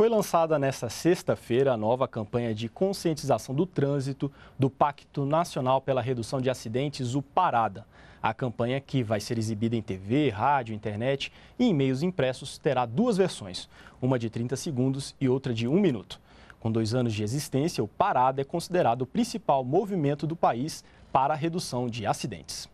Foi lançada nesta sexta-feira a nova campanha de conscientização do trânsito do Pacto Nacional pela Redução de Acidentes, o Parada. A campanha, que vai ser exibida em TV, rádio, internet e em meios impressos, terá duas versões, uma de 30 segundos e outra de 1 minuto. Com dois anos de existência, o Parada é considerado o principal movimento do país para a redução de acidentes.